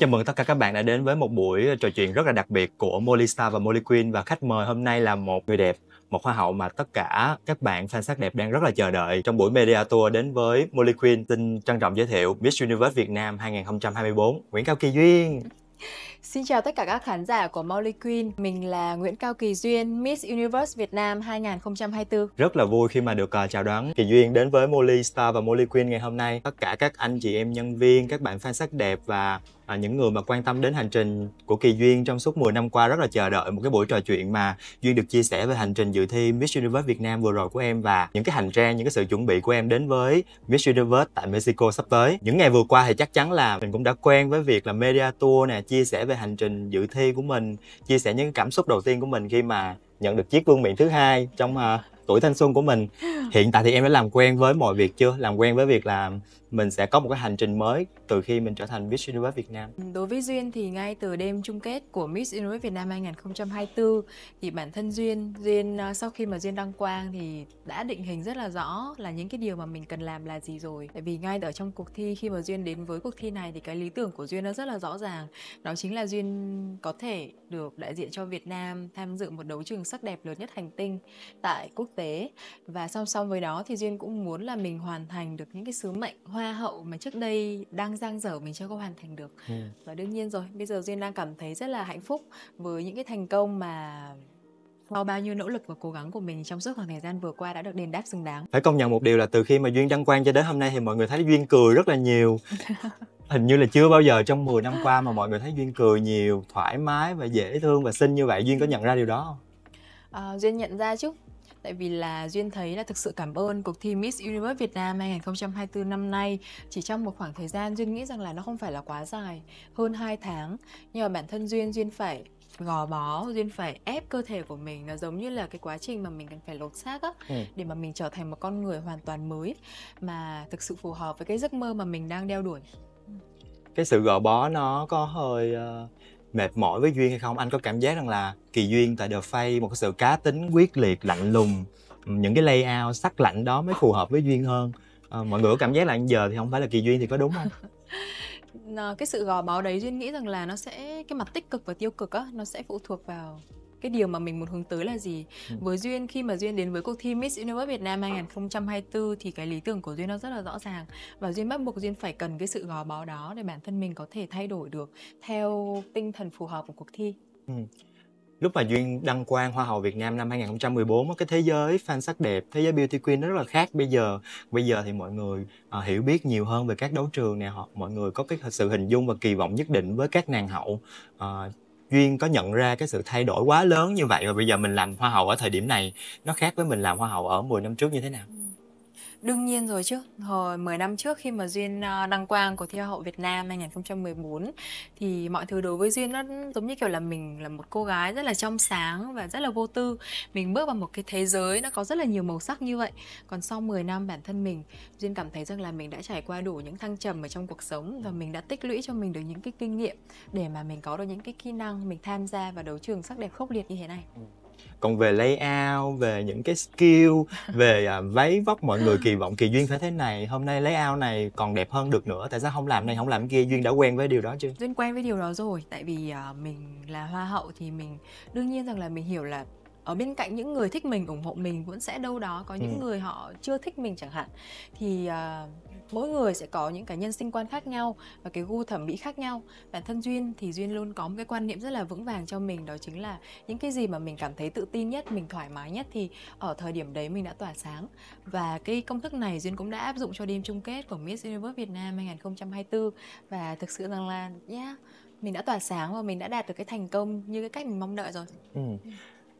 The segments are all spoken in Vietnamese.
chào mừng tất cả các bạn đã đến với một buổi trò chuyện rất là đặc biệt của Molly Star và Molly Queen và khách mời hôm nay là một người đẹp, một hoa hậu mà tất cả các bạn fan sắc đẹp đang rất là chờ đợi trong buổi media tour đến với Molly Queen Xin trân trọng giới thiệu Miss Universe Việt Nam 2024 Nguyễn Cao Kỳ Duyên. Xin chào tất cả các khán giả của Molly Queen. Mình là Nguyễn Cao Kỳ Duyên, Miss Universe Việt Nam 2024. Rất là vui khi mà được à, chào đón Kỳ Duyên đến với Molly Star và Molly Queen ngày hôm nay. Tất cả các anh chị em nhân viên, các bạn fan sắc đẹp và à, những người mà quan tâm đến hành trình của Kỳ Duyên trong suốt 10 năm qua rất là chờ đợi một cái buổi trò chuyện mà Duyên được chia sẻ về hành trình dự thi Miss Universe Việt Nam vừa rồi của em và những cái hành trang, những cái sự chuẩn bị của em đến với Miss Universe tại Mexico sắp tới. Những ngày vừa qua thì chắc chắn là mình cũng đã quen với việc là media tour nè, chia sẻ về hành trình dự thi của mình, chia sẻ những cảm xúc đầu tiên của mình khi mà nhận được chiếc vương miện thứ hai trong uh, tuổi thanh xuân của mình. Hiện tại thì em đã làm quen với mọi việc chưa? Làm quen với việc là mình sẽ có một cái hành trình mới từ khi mình trở thành Miss Universe Việt Nam. Ừ, đối với Duyên thì ngay từ đêm chung kết của Miss Universe Việt Nam 2024 thì bản thân Duyên, Duyên ờ, sau khi mà Duyên đăng quang thì đã định hình rất là rõ là những cái điều mà mình cần làm là gì rồi. Tại vì ngay ở trong cuộc thi khi mà Duyên đến với cuộc thi này thì cái lý tưởng của Duyên nó rất là rõ ràng. Đó chính là Duyên có thể được đại diện cho Việt Nam tham dự một đấu trường sắc đẹp lớn nhất hành tinh tại quốc tế và song song với đó thì Duyên cũng muốn là mình hoàn thành được những cái sứ mệnh hoa hậu mà trước đây đang giang dở mình chưa có hoàn thành được ừ. và đương nhiên rồi bây giờ duyên đang cảm thấy rất là hạnh phúc với những cái thành công mà sau bao nhiêu nỗ lực và cố gắng của mình trong suốt khoảng thời gian vừa qua đã được đền đáp xứng đáng phải công nhận một điều là từ khi mà duyên đăng quang cho đến hôm nay thì mọi người thấy duyên cười rất là nhiều hình như là chưa bao giờ trong 10 năm qua mà mọi người thấy duyên cười nhiều thoải mái và dễ thương và xinh như vậy duyên có nhận ra điều đó không à, duyên nhận ra chứ tại vì là duyên thấy là thực sự cảm ơn cuộc thi Miss Universe Việt Nam 2024 năm nay chỉ trong một khoảng thời gian duyên nghĩ rằng là nó không phải là quá dài hơn 2 tháng nhưng mà bản thân duyên duyên phải gò bó duyên phải ép cơ thể của mình nó giống như là cái quá trình mà mình cần phải lột xác á ừ. để mà mình trở thành một con người hoàn toàn mới mà thực sự phù hợp với cái giấc mơ mà mình đang đeo đuổi cái sự gò bó nó có hơi uh mệt mỏi với duyên hay không anh có cảm giác rằng là kỳ duyên tại the face một cái sự cá tính quyết liệt lạnh lùng những cái layout sắc lạnh đó mới phù hợp với duyên hơn à, mọi người có cảm giác là giờ thì không phải là kỳ duyên thì có đúng không ờ, cái sự gò bó đấy duyên nghĩ rằng là nó sẽ cái mặt tích cực và tiêu cực á nó sẽ phụ thuộc vào cái điều mà mình muốn hướng tới là gì ừ. với duyên khi mà duyên đến với cuộc thi Miss Universe Việt Nam 2024 thì cái lý tưởng của duyên nó rất là rõ ràng và duyên bắt buộc duyên phải cần cái sự gò bó đó để bản thân mình có thể thay đổi được theo tinh thần phù hợp của cuộc thi ừ lúc mà duyên đăng quang hoa hậu Việt Nam năm 2014 cái thế giới fan sắc đẹp thế giới beauty queen nó rất là khác bây giờ bây giờ thì mọi người à, hiểu biết nhiều hơn về các đấu trường này họ mọi người có cái sự hình dung và kỳ vọng nhất định với các nàng hậu à, duyên có nhận ra cái sự thay đổi quá lớn như vậy và bây giờ mình làm hoa hậu ở thời điểm này nó khác với mình làm hoa hậu ở 10 năm trước như thế nào Đương nhiên rồi chứ. Hồi 10 năm trước khi mà Duyên à, đăng quang của thi Hoa hậu Việt Nam 2014 thì mọi thứ đối với Duyên nó giống như kiểu là mình là một cô gái rất là trong sáng và rất là vô tư. Mình bước vào một cái thế giới nó có rất là nhiều màu sắc như vậy. Còn sau 10 năm bản thân mình, Duyên cảm thấy rằng là mình đã trải qua đủ những thăng trầm ở trong cuộc sống và mình đã tích lũy cho mình được những cái kinh nghiệm để mà mình có được những cái kỹ năng mình tham gia vào đấu trường sắc đẹp khốc liệt như thế này. Ừ còn về layout về những cái skill về uh, váy vóc mọi người kỳ vọng kỳ duyên phải thế này hôm nay layout này còn đẹp hơn được nữa tại sao không làm này không làm kia duyên đã quen với điều đó chưa duyên quen với điều đó rồi tại vì uh, mình là hoa hậu thì mình đương nhiên rằng là mình hiểu là ở bên cạnh những người thích mình ủng hộ mình vẫn sẽ đâu đó có những ừ. người họ chưa thích mình chẳng hạn thì uh, mỗi người sẽ có những cái nhân sinh quan khác nhau và cái gu thẩm mỹ khác nhau bản thân duyên thì duyên luôn có một cái quan niệm rất là vững vàng cho mình đó chính là những cái gì mà mình cảm thấy tự tin nhất mình thoải mái nhất thì ở thời điểm đấy mình đã tỏa sáng và cái công thức này duyên cũng đã áp dụng cho đêm chung kết của Miss Universe Việt Nam 2024 và thực sự rằng là yeah mình đã tỏa sáng và mình đã đạt được cái thành công như cái cách mình mong đợi rồi ừ. ừ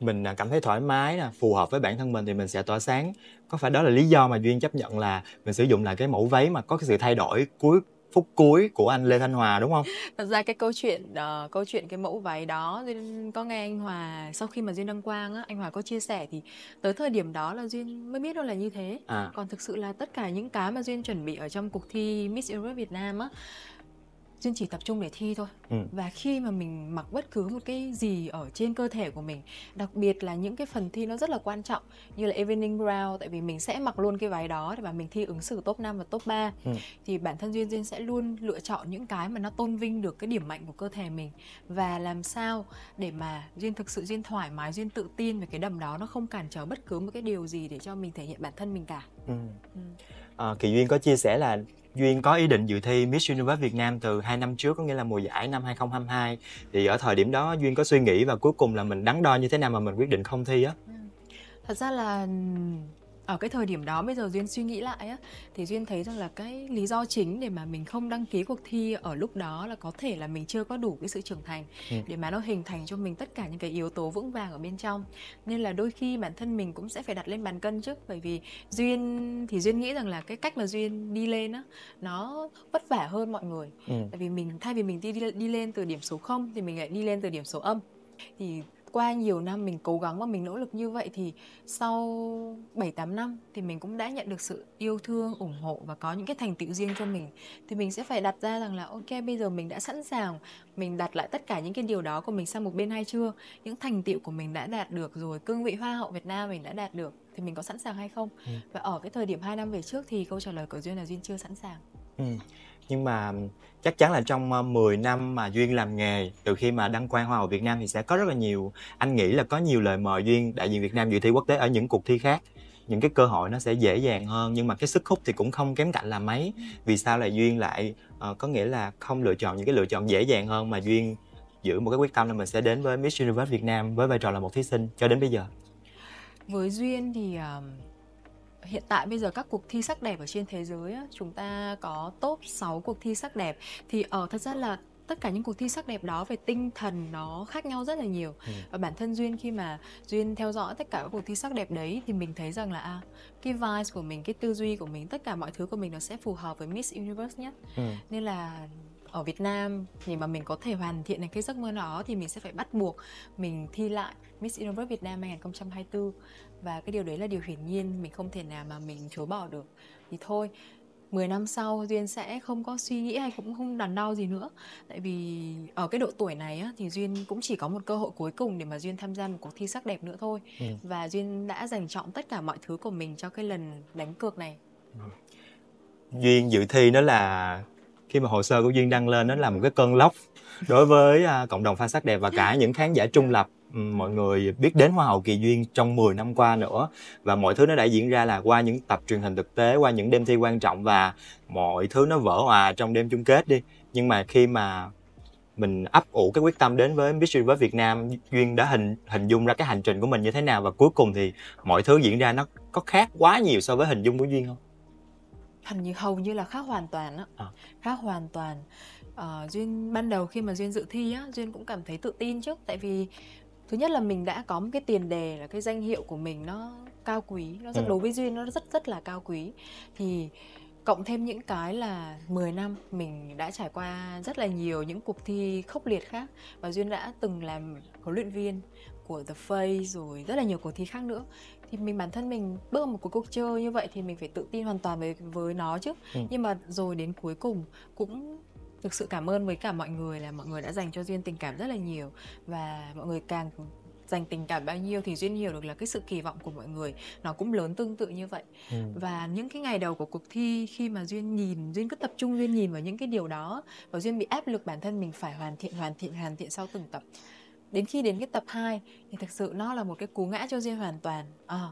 mình à, cảm thấy thoải mái nè phù hợp với bản thân mình thì mình sẽ tỏa sáng có phải đó là lý do mà duyên chấp nhận là mình sử dụng lại cái mẫu váy mà có cái sự thay đổi cuối phút cuối của anh Lê Thanh Hòa đúng không? Thật ra cái câu chuyện uh, câu chuyện cái mẫu váy đó duyên có nghe anh Hòa sau khi mà duyên đăng quang á, anh Hòa có chia sẻ thì tới thời điểm đó là duyên mới biết đâu là như thế. À. Còn thực sự là tất cả những cái mà duyên chuẩn bị ở trong cuộc thi Miss Europe Việt Nam á Duyên chỉ tập trung để thi thôi. Ừ. Và khi mà mình mặc bất cứ một cái gì ở trên cơ thể của mình, đặc biệt là những cái phần thi nó rất là quan trọng như là evening round tại vì mình sẽ mặc luôn cái váy đó để mà mình thi ứng xử top 5 và top 3. Ừ. Thì bản thân Duyên Duyên sẽ luôn lựa chọn những cái mà nó tôn vinh được cái điểm mạnh của cơ thể mình và làm sao để mà Duyên thực sự Duyên thoải mái, Duyên tự tin về cái đầm đó nó không cản trở bất cứ một cái điều gì để cho mình thể hiện bản thân mình cả. Ừ. Ừ. À, Kỳ Duyên có chia sẻ là Duyên có ý định dự thi Miss Universe Việt Nam từ 2 năm trước có nghĩa là mùa giải năm 2022 thì ở thời điểm đó Duyên có suy nghĩ và cuối cùng là mình đắn đo như thế nào mà mình quyết định không thi á. Ừ. Thật ra là ở cái thời điểm đó bây giờ duyên suy nghĩ lại á thì duyên thấy rằng là cái lý do chính để mà mình không đăng ký cuộc thi ở lúc đó là có thể là mình chưa có đủ cái sự trưởng thành ừ. để mà nó hình thành cho mình tất cả những cái yếu tố vững vàng ở bên trong nên là đôi khi bản thân mình cũng sẽ phải đặt lên bàn cân trước bởi vì duyên thì duyên nghĩ rằng là cái cách mà duyên đi lên á nó vất vả hơn mọi người ừ. tại vì mình thay vì mình đi, đi đi lên từ điểm số 0 thì mình lại đi lên từ điểm số âm thì qua nhiều năm mình cố gắng và mình nỗ lực như vậy thì sau 7 8 năm thì mình cũng đã nhận được sự yêu thương, ủng hộ và có những cái thành tựu riêng cho mình thì mình sẽ phải đặt ra rằng là ok bây giờ mình đã sẵn sàng, mình đặt lại tất cả những cái điều đó của mình sang một bên hay chưa? Những thành tựu của mình đã đạt được rồi, cương vị hoa hậu Việt Nam mình đã đạt được thì mình có sẵn sàng hay không? Ừ. Và ở cái thời điểm 2 năm về trước thì câu trả lời của Duyên là Duyên chưa sẵn sàng. Ừ nhưng mà chắc chắn là trong 10 ờ, năm mà duyên làm nghề từ khi mà đăng quang hoa hậu việt nam thì sẽ có rất là nhiều anh nghĩ là có nhiều lời mời duyên đại diện việt nam dự thi quốc tế ở những cuộc thi khác những cái cơ hội nó sẽ dễ dàng hơn nhưng mà cái sức hút thì cũng không kém cạnh là mấy vì sao là duyên lại uh, có nghĩa là không lựa chọn những cái lựa chọn dễ dàng hơn mà duyên giữ một cái quyết tâm là mình sẽ đến với Miss Universe Việt Nam với vai trò là một thí sinh cho đến bây giờ với duyên thì uh, hiện tại bây giờ các cuộc thi sắc đẹp ở trên thế giới chúng ta có top 6 cuộc thi sắc đẹp thì ở ờ, uh, thật ra là tất cả những cuộc thi sắc đẹp đó về tinh thần nó khác nhau rất là nhiều ừ. và bản thân duyên khi mà duyên theo dõi tất cả các cuộc thi sắc đẹp đấy thì mình thấy rằng là à, cái vibe của mình cái tư duy của mình tất cả mọi thứ của mình nó sẽ phù hợp với Miss Universe nhất ừ. nên là ở Việt Nam để mà mình có thể hoàn thiện được cái giấc mơ đó thì mình sẽ phải bắt buộc mình thi lại Miss Universe Việt Nam 2024 và cái điều đấy là điều hiển nhiên mình không thể nào mà mình chối bỏ được thì thôi 10 năm sau Duyên sẽ không có suy nghĩ hay cũng không đắn đau gì nữa Tại vì ở cái độ tuổi này á, thì Duyên cũng chỉ có một cơ hội cuối cùng để mà Duyên tham gia một cuộc thi sắc đẹp nữa thôi ừ. Và Duyên đã dành chọn tất cả mọi thứ của mình cho cái lần đánh cược này ừ. Duyên dự thi nó là khi mà hồ sơ của Duyên đăng lên nó là một cái cơn lốc đối với à, cộng đồng fan sắc đẹp và cả những khán giả trung lập mọi người biết đến Hoa hậu Kỳ Duyên trong 10 năm qua nữa và mọi thứ nó đã diễn ra là qua những tập truyền hình thực tế, qua những đêm thi quan trọng và mọi thứ nó vỡ hòa trong đêm chung kết đi. Nhưng mà khi mà mình ấp ủ cái quyết tâm đến với Miss Universe Việt Nam Duyên đã hình hình dung ra cái hành trình của mình như thế nào và cuối cùng thì mọi thứ diễn ra nó có khác quá nhiều so với hình dung của Duyên không? Hình như hầu như là khác hoàn toàn á, à. khác hoàn toàn. À, Duyên ban đầu khi mà Duyên dự thi á, Duyên cũng cảm thấy tự tin trước tại vì thứ nhất là mình đã có một cái tiền đề là cái danh hiệu của mình nó cao quý nó rất ừ. đối với duyên nó rất rất là cao quý thì cộng thêm những cái là 10 năm mình đã trải qua rất là nhiều những cuộc thi khốc liệt khác và duyên đã từng làm huấn luyện viên của The Face rồi rất là nhiều cuộc thi khác nữa thì mình bản thân mình bước vào một cuộc cuộc chơi như vậy thì mình phải tự tin hoàn toàn với với nó chứ ừ. nhưng mà rồi đến cuối cùng cũng thực sự cảm ơn với cả mọi người là mọi người đã dành cho duyên tình cảm rất là nhiều và mọi người càng dành tình cảm bao nhiêu thì duyên hiểu được là cái sự kỳ vọng của mọi người nó cũng lớn tương tự như vậy ừ. và những cái ngày đầu của cuộc thi khi mà duyên nhìn duyên cứ tập trung duyên nhìn vào những cái điều đó và duyên bị áp lực bản thân mình phải hoàn thiện hoàn thiện hoàn thiện sau từng tập đến khi đến cái tập 2 thì thực sự nó là một cái cú ngã cho duyên hoàn toàn à,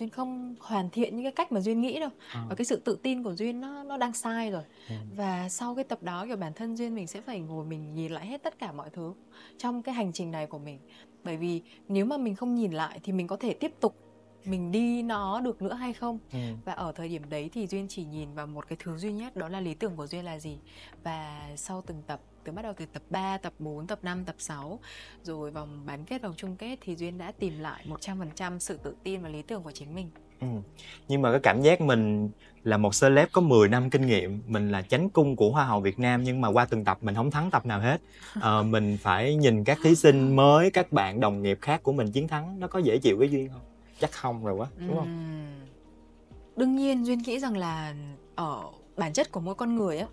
duyên không hoàn thiện những cái cách mà duyên nghĩ đâu à. và cái sự tự tin của duyên nó nó đang sai rồi ừ. và sau cái tập đó kiểu bản thân duyên mình sẽ phải ngồi mình nhìn lại hết tất cả mọi thứ trong cái hành trình này của mình bởi vì nếu mà mình không nhìn lại thì mình có thể tiếp tục mình đi nó được nữa hay không ừ. và ở thời điểm đấy thì duyên chỉ nhìn vào một cái thứ duy nhất đó là lý tưởng của duyên là gì và sau từng tập từ bắt đầu từ tập 3, tập 4, tập 5, tập 6 rồi vòng bán kết vòng chung kết thì Duyên đã tìm lại 100% sự tự tin và lý tưởng của chính mình. Ừ. Nhưng mà cái cảm giác mình là một celeb có 10 năm kinh nghiệm, mình là chánh cung của Hoa hậu Việt Nam nhưng mà qua từng tập mình không thắng tập nào hết. À, mình phải nhìn các thí sinh à. mới, các bạn đồng nghiệp khác của mình chiến thắng, nó có dễ chịu với Duyên không? Chắc không rồi quá, đúng không? Đương nhiên Duyên nghĩ rằng là ở ờ, bản chất của mỗi con người á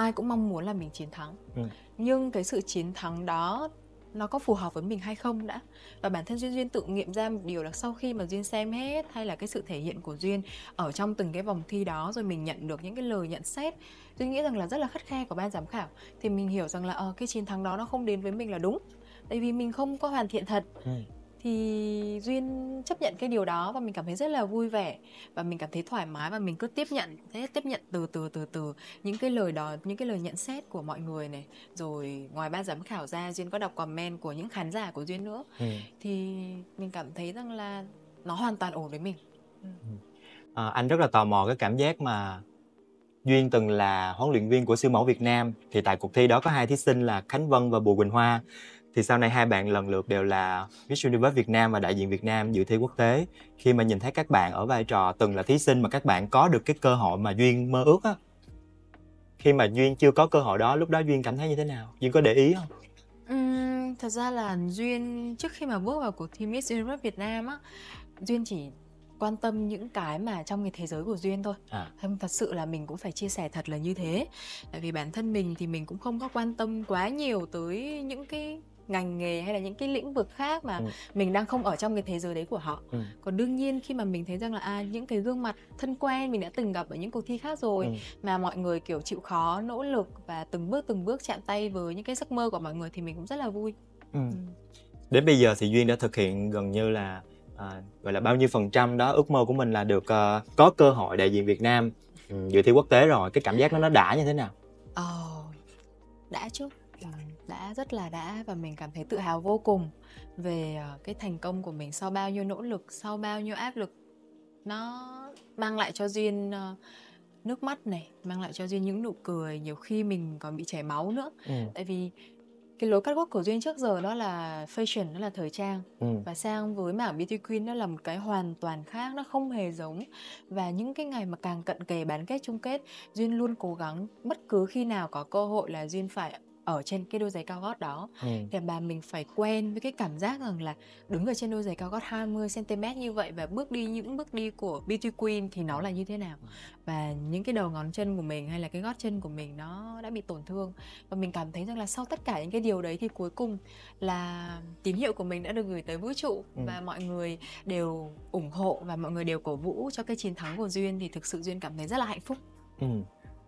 ai cũng mong muốn là mình chiến thắng ừ. nhưng cái sự chiến thắng đó nó có phù hợp với mình hay không đã và bản thân duyên duyên tự nghiệm ra một điều là sau khi mà duyên xem hết hay là cái sự thể hiện của duyên ở trong từng cái vòng thi đó rồi mình nhận được những cái lời nhận xét duyên nghĩ rằng là rất là khắt khe của ban giám khảo thì mình hiểu rằng là ờ cái chiến thắng đó nó không đến với mình là đúng tại vì mình không có hoàn thiện thật ừ thì duyên chấp nhận cái điều đó và mình cảm thấy rất là vui vẻ và mình cảm thấy thoải mái và mình cứ tiếp nhận thế tiếp nhận từ từ từ từ những cái lời đó những cái lời nhận xét của mọi người này rồi ngoài ban giám khảo ra duyên có đọc comment của những khán giả của duyên nữa ừ. thì mình cảm thấy rằng là nó hoàn toàn ổn với mình ừ. Ừ. à, anh rất là tò mò cái cảm giác mà Duyên từng là huấn luyện viên của siêu mẫu Việt Nam thì tại cuộc thi đó có hai thí sinh là Khánh Vân và Bùi Quỳnh Hoa thì sau này hai bạn lần lượt đều là Miss Universe Việt Nam và đại diện Việt Nam dự thi quốc tế khi mà nhìn thấy các bạn ở vai trò từng là thí sinh mà các bạn có được cái cơ hội mà duyên mơ ước á khi mà duyên chưa có cơ hội đó lúc đó duyên cảm thấy như thế nào duyên có để ý không uhm, thật ra là duyên trước khi mà bước vào cuộc thi Miss Universe Việt Nam á duyên chỉ quan tâm những cái mà trong cái thế giới của duyên thôi à. thật sự là mình cũng phải chia sẻ thật là như thế tại vì bản thân mình thì mình cũng không có quan tâm quá nhiều tới những cái ngành nghề hay là những cái lĩnh vực khác mà ừ. mình đang không ở trong cái thế giới đấy của họ ừ. còn đương nhiên khi mà mình thấy rằng là à, những cái gương mặt thân quen mình đã từng gặp ở những cuộc thi khác rồi ừ. mà mọi người kiểu chịu khó nỗ lực và từng bước từng bước chạm tay với những cái giấc mơ của mọi người thì mình cũng rất là vui ừ. Ừ. đến bây giờ thì duyên đã thực hiện gần như là à, gọi là bao nhiêu phần trăm đó ước mơ của mình là được uh, có cơ hội đại diện Việt Nam ừ, dự thi quốc tế rồi cái cảm giác nó nó đã như thế nào? Ồ, oh, đã chút. Ừ đã rất là đã và mình cảm thấy tự hào vô cùng về ờ, cái thành công của mình sau bao nhiêu nỗ lực sau bao nhiêu áp lực nó mang lại cho duyên ờ, nước mắt này mang lại cho duyên những nụ cười nhiều khi mình còn bị chảy máu nữa ừ. tại vì cái lối cắt góc của duyên trước giờ đó là fashion nó là thời trang ừ. và sang với mảng beauty queen nó là một cái hoàn toàn khác nó không hề giống và những cái ngày mà càng cận kề bán kết chung kết duyên luôn cố gắng bất cứ khi nào có cơ hội là duyên phải ở trên cái đôi giày cao gót đó ừ. thì bà mình phải quen với cái cảm giác rằng là đứng ở trên đôi giày cao gót 20 cm như vậy và bước đi những bước đi của beauty queen thì nó là như thế nào ừ. và những cái đầu ngón chân của mình hay là cái gót chân của mình nó đã bị tổn thương và mình cảm thấy rằng là sau tất cả những cái điều đấy thì cuối cùng là tín hiệu của mình đã được gửi tới vũ trụ ừ. và mọi người đều ủng hộ và mọi người đều cổ vũ cho cái chiến thắng của duyên thì thực sự duyên cảm thấy rất là hạnh phúc ừ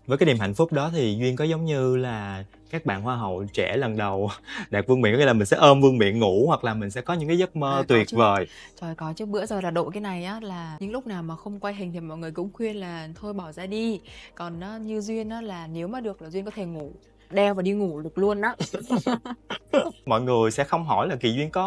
với cái niềm hạnh phúc đó thì duyên có giống như là các bạn hoa hậu trẻ lần đầu đạt vương miện có nghĩa là mình sẽ ôm vương miện ngủ hoặc là mình sẽ có những cái giấc mơ à, tuyệt chứ. vời trời có chứ bữa giờ là đội cái này á là những lúc nào mà không quay hình thì mọi người cũng khuyên là thôi bỏ ra đi còn nó như duyên á là nếu mà được là duyên có thể ngủ đeo và đi ngủ được luôn đó mọi người sẽ không hỏi là kỳ duyên có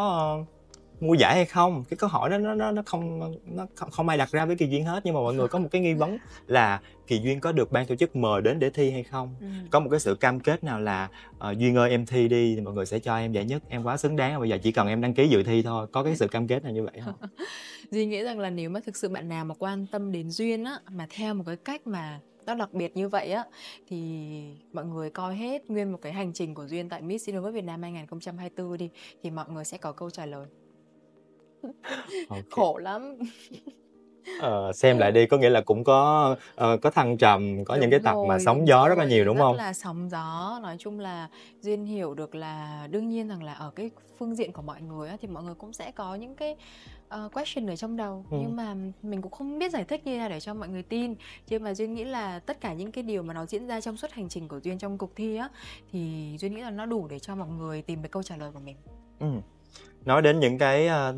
mua giải hay không cái câu hỏi đó nó nó nó không nó không, ai đặt ra với kỳ duyên hết nhưng mà mọi người có một cái nghi vấn là kỳ duyên có được ban tổ chức mời đến để thi hay không ừ. có một cái sự cam kết nào là uh, duyên ơi em thi đi thì mọi người sẽ cho em giải nhất em quá xứng đáng bây giờ chỉ cần em đăng ký dự thi thôi có cái sự cam kết nào như vậy không duy nghĩ rằng là nếu mà thực sự bạn nào mà quan tâm đến duyên á mà theo một cái cách mà nó đặc biệt như vậy á thì mọi người coi hết nguyên một cái hành trình của duyên tại Miss Universe Việt Nam 2024 đi thì mọi người sẽ có câu trả lời okay. khổ lắm Ờ, xem lại đi có nghĩa là cũng có uh, có thăng trầm có đúng những cái tập rồi, mà sóng gió rất là nhiều đúng rất không là sóng gió nói chung là duyên hiểu được là đương nhiên rằng là ở cái phương diện của mọi người thì mọi người cũng sẽ có những cái uh, question ở trong đầu ừ. nhưng mà mình cũng không biết giải thích như thế nào để cho mọi người tin nhưng mà duyên nghĩ là tất cả những cái điều mà nó diễn ra trong suốt hành trình của duyên trong cuộc thi á thì duyên nghĩ là nó đủ để cho mọi người tìm được câu trả lời của mình ừ nói đến những cái uh,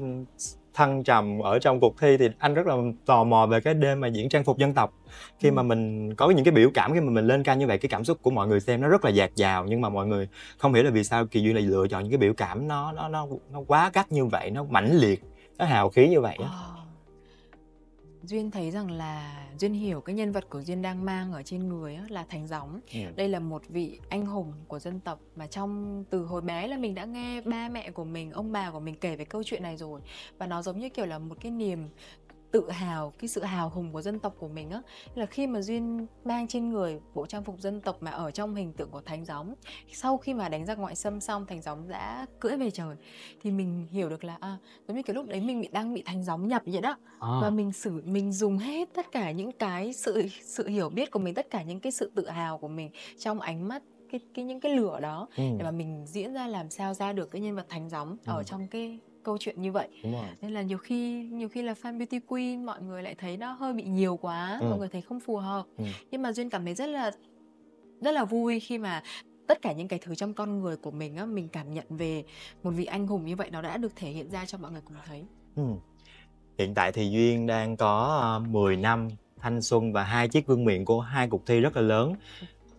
thăng trầm ở trong cuộc thi thì anh rất là tò mò về cái đêm mà diễn trang phục dân tộc khi ừ. mà mình có những cái biểu cảm khi mà mình lên ca như vậy cái cảm xúc của mọi người xem nó rất là dạt dào nhưng mà mọi người không hiểu là vì sao kỳ duy lại lựa chọn những cái biểu cảm nó nó nó nó quá gắt như vậy nó mãnh liệt nó hào khí như vậy á. Ờ duyên thấy rằng là duyên hiểu cái nhân vật của duyên đang mang ở trên người á, là Thành gióng ừ. đây là một vị anh hùng của dân tộc mà trong từ hồi bé là mình đã nghe ba mẹ của mình ông bà của mình kể về câu chuyện này rồi và nó giống như kiểu là một cái niềm tự hào cái sự hào hùng của dân tộc của mình á là khi mà duyên mang trên người bộ trang phục dân tộc mà ở trong hình tượng của thánh gióng sau khi mà đánh ra ngoại xâm xong thánh gióng đã cưỡi về trời thì mình hiểu được là à, giống như cái lúc đấy mình bị đang bị thánh gióng nhập vậy đó à. và mình sử mình dùng hết tất cả những cái sự sự hiểu biết của mình tất cả những cái sự tự hào của mình trong ánh mắt cái, cái những cái lửa đó ừ. để mà mình diễn ra làm sao ra được cái nhân vật thánh gióng ừ. ở trong cái câu chuyện như vậy Đúng rồi. nên là nhiều khi nhiều khi là fan beauty queen mọi người lại thấy nó hơi bị nhiều quá ừ. mọi người thấy không phù hợp ừ. nhưng mà duyên cảm thấy rất là rất là vui khi mà tất cả những cái thứ trong con người của mình á mình cảm nhận về một vị anh hùng như vậy nó đã được thể hiện ra cho mọi người cùng thấy ừ. hiện tại thì duyên đang có 10 ờ, năm thanh xuân và hai chiếc vương miện của hai cuộc thi rất là lớn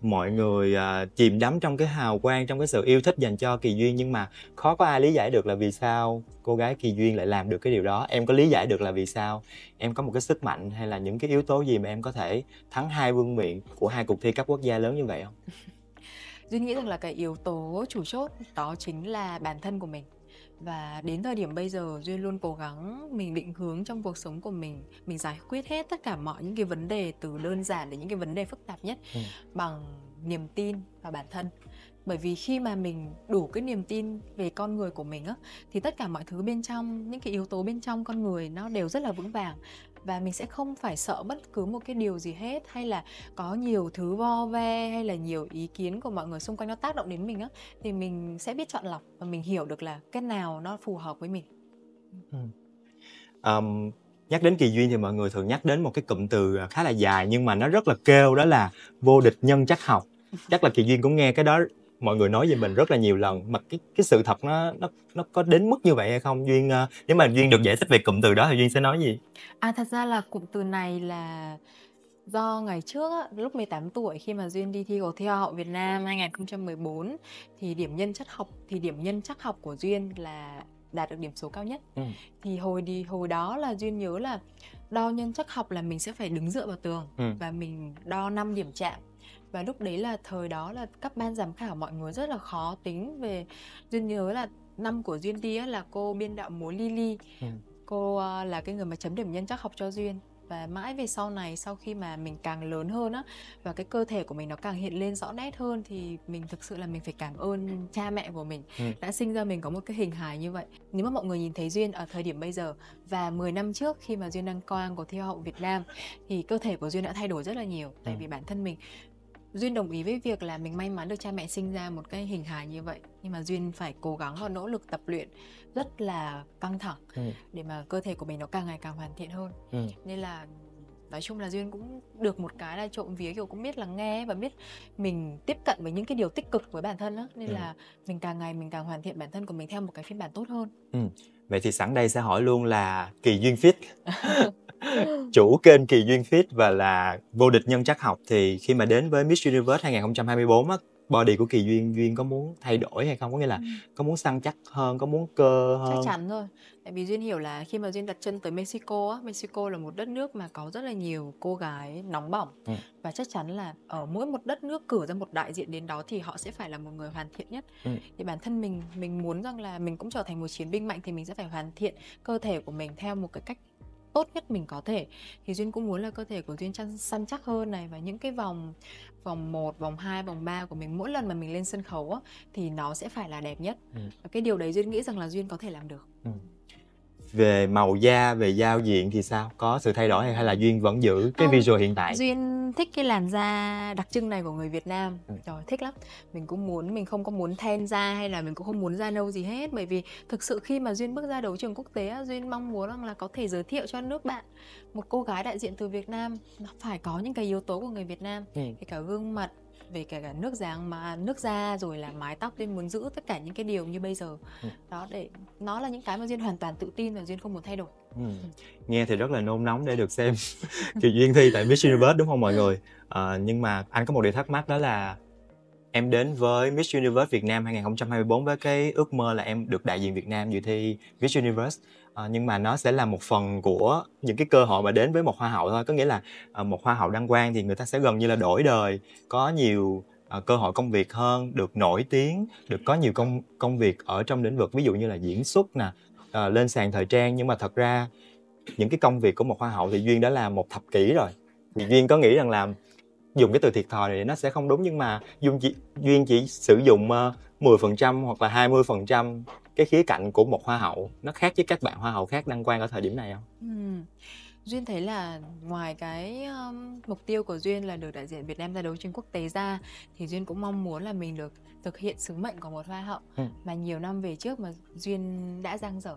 mọi người à, chìm đắm trong cái hào quang trong cái sự yêu thích dành cho kỳ duyên nhưng mà khó có ai lý giải được là vì sao cô gái kỳ duyên lại làm được cái điều đó em có lý giải được là vì sao em có một cái sức mạnh hay là những cái yếu tố gì mà em có thể thắng hai vương miện của hai cuộc thi cấp quốc gia lớn như vậy không Duyên nghĩ rằng là cái yếu tố chủ chốt đó chính là bản thân của mình và đến thời điểm bây giờ duyên luôn cố gắng mình định hướng trong cuộc sống của mình mình giải quyết hết tất cả mọi những cái vấn đề từ đơn giản đến những cái vấn đề phức tạp nhất ừ. bằng niềm tin và bản thân bởi vì khi mà mình đủ cái niềm tin về con người của mình á thì tất cả mọi thứ bên trong những cái yếu tố bên trong con người nó đều rất là vững vàng và mình sẽ không phải sợ bất cứ một cái điều gì hết hay là có nhiều thứ vo ve hay là nhiều ý kiến của mọi người xung quanh nó tác động đến mình á thì mình sẽ biết chọn lọc và mình hiểu được là cái nào nó phù hợp với mình um, nhắc đến kỳ duyên thì mọi người thường nhắc đến một cái cụm từ à, khá là dài nhưng mà nó rất là kêu đó là vô địch nhân chắc học chắc là kỳ duyên cũng nghe cái đó mọi người nói về mình rất là nhiều lần mà cái cái sự thật nó nó nó có đến mức như vậy hay không duyên uh, nếu mà duyên được giải thích về cụm từ đó thì duyên sẽ nói gì à thật ra là cụm từ này là do ngày trước á, lúc 18 tuổi khi mà Duyên đi thi cuộc thi Hoa hậu Việt Nam 2014 thì điểm nhân chất học thì điểm nhân chắc học của Duyên là đạt được điểm số cao nhất. Ừ. Thì hồi đi hồi đó là Duyên nhớ là đo nhân chắc học là mình sẽ phải đứng dựa vào tường ừ. và mình đo 5 điểm chạm và lúc đấy là thời đó là các ban giám khảo mọi người rất là khó tính về duyên nhớ là năm của duyên đi là cô biên đạo múa lily ừ. cô ờ, là cái người mà chấm điểm nhân chắc học cho duyên và mãi về sau này sau khi mà mình càng lớn hơn á và cái cơ thể của mình nó càng hiện lên rõ nét hơn thì mình thực sự là mình phải cảm ơn cha mẹ của mình ừ. đã sinh ra mình có một cái hình hài như vậy nếu mà mọi người nhìn thấy duyên ở thời điểm bây giờ và 10 năm trước khi mà duyên đăng quang của thi hậu việt nam thì cơ thể của duyên đã thay đổi rất là nhiều tại ừ. vì bản thân mình Duyên đồng ý với việc là mình may mắn được cha mẹ sinh ra một cái hình hài như vậy nhưng mà Duyên phải cố gắng và nỗ lực tập luyện rất là căng thẳng ừ. để mà cơ thể của mình nó càng ngày càng hoàn thiện hơn. Ừ. Nên là nói chung là duyên cũng được một cái là trộm vía kiểu cũng biết là nghe và biết mình tiếp cận với những cái điều tích cực với bản thân đó nên ừ. là mình càng ngày mình càng hoàn thiện bản thân của mình theo một cái phiên bản tốt hơn ừ vậy thì sẵn đây sẽ hỏi luôn là kỳ duyên fit chủ kênh kỳ duyên fit và là vô địch nhân trắc học thì khi mà đến với Miss Universe 2024 á body của kỳ duyên duyên có muốn thay đổi hay không có nghĩa là ừ. có muốn săn chắc hơn có muốn cơ hơn chắc chắn rồi tại vì duyên hiểu là khi mà duyên đặt chân tới mexico á mexico là một đất nước mà có rất là nhiều cô gái nóng bỏng ừ. và chắc chắn là ở mỗi một đất nước cử ra một đại diện đến đó thì họ sẽ phải là một người hoàn thiện nhất ừ. thì bản thân mình mình muốn rằng là mình cũng trở thành một chiến binh mạnh thì mình sẽ phải hoàn thiện cơ thể của mình theo một cái cách tốt nhất mình có thể thì duyên cũng muốn là cơ thể của duyên chăn săn chắc hơn này và những cái vòng vòng 1, vòng 2, vòng 3 của mình mỗi lần mà mình lên sân khấu á, thì nó sẽ phải là đẹp nhất ừ. cái điều đấy duyên nghĩ rằng là duyên có thể làm được ừ về màu da về giao diện thì sao có sự thay đổi hay hay là duyên vẫn giữ cái à, visual hiện tại duyên thích cái làn da đặc trưng này của người việt nam ừ. rồi thích lắm mình cũng muốn mình không có muốn then da hay là mình cũng không muốn da nâu gì hết bởi vì thực sự khi mà duyên bước ra đấu trường quốc tế duyên mong muốn rằng là có thể giới thiệu cho nước bạn một cô gái đại diện từ việt nam phải có những cái yếu tố của người việt nam ừ. cả gương mặt về cả, cả nước dáng mà nước da rồi là mái tóc nên muốn giữ tất cả những cái điều như bây giờ ừ. đó để nó là những cái mà duyên hoàn toàn tự tin và duyên không muốn thay đổi ừ. ừ. nghe thì rất là nôn nóng để được xem kỳ duyên thi tại Miss Universe đúng không mọi ừ. người à, nhưng mà anh có một điều thắc mắc đó là em đến với Miss Universe Việt Nam 2024 với cái ước mơ là em được đại diện Việt Nam dự thi Miss Universe Ờ, nhưng mà nó sẽ là một phần của những cái cơ hội mà đến với một hoa hậu thôi có nghĩa là ờ, một hoa hậu đăng quang thì người ta sẽ gần như là đổi đời có nhiều ờ, cơ hội công việc hơn được nổi tiếng được có nhiều công công việc ở trong lĩnh vực ví dụ như là diễn xuất nè lên sàn thời trang nhưng mà thật ra những cái công việc của một hoa hậu thì duyên đã làm một thập kỷ rồi thì duyên có nghĩ rằng làm dùng cái từ thiệt thòi thì nó sẽ không đúng nhưng mà duyên chỉ duyên chỉ sử dụng 10% hoặc là 20% cái khía cạnh của một hoa hậu nó khác với các bạn hoa hậu khác đăng quang ở thời điểm này không? Ừ. Duyên thấy là ngoài cái um, mục tiêu của Duyên là được đại diện Việt Nam ra đấu trên quốc tế ra thì Duyên cũng mong muốn là mình được thực hiện sứ mệnh của một hoa hậu ừ. mà nhiều năm về trước mà Duyên đã giang dở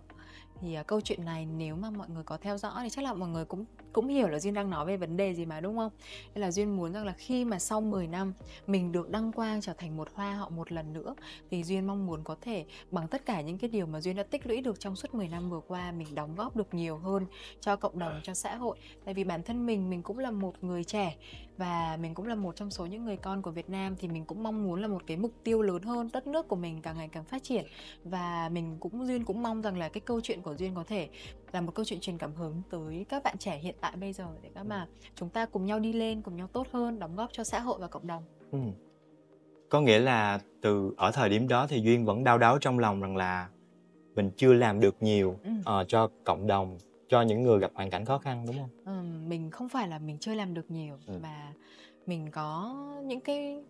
thì uh, câu chuyện này nếu mà mọi người có theo dõi thì chắc là mọi người cũng cũng hiểu là duyên đang nói về vấn đề gì mà đúng không nên là duyên muốn rằng là khi mà sau 10 năm mình được đăng quang trở thành một hoa hậu một lần nữa thì duyên mong muốn có thể bằng tất cả những cái điều mà duyên đã tích lũy được trong suốt 10 năm vừa qua mình đóng góp được nhiều hơn cho cộng đồng cho xã hội tại vì bản thân mình mình cũng là một người trẻ và mình cũng là một trong số những người con của Việt Nam thì mình cũng mong muốn là một cái mục tiêu lớn hơn đất nước của mình càng ngày càng phát triển và mình cũng duyên cũng mong rằng là cái câu câu chuyện của duyên có thể là một câu chuyện truyền cảm hứng tới các bạn trẻ hiện tại bây giờ để các ừ. mà chúng ta cùng nhau đi lên cùng nhau tốt hơn đóng góp cho xã hội và cộng đồng ừ. có nghĩa là từ ở thời điểm đó thì duyên vẫn đau đáu trong lòng rằng là mình chưa làm được nhiều ừ. uh, cho cộng đồng cho những người gặp hoàn cảnh khó khăn đúng không ừ, mình không phải là mình chưa làm được nhiều ừ. mà mình có những cái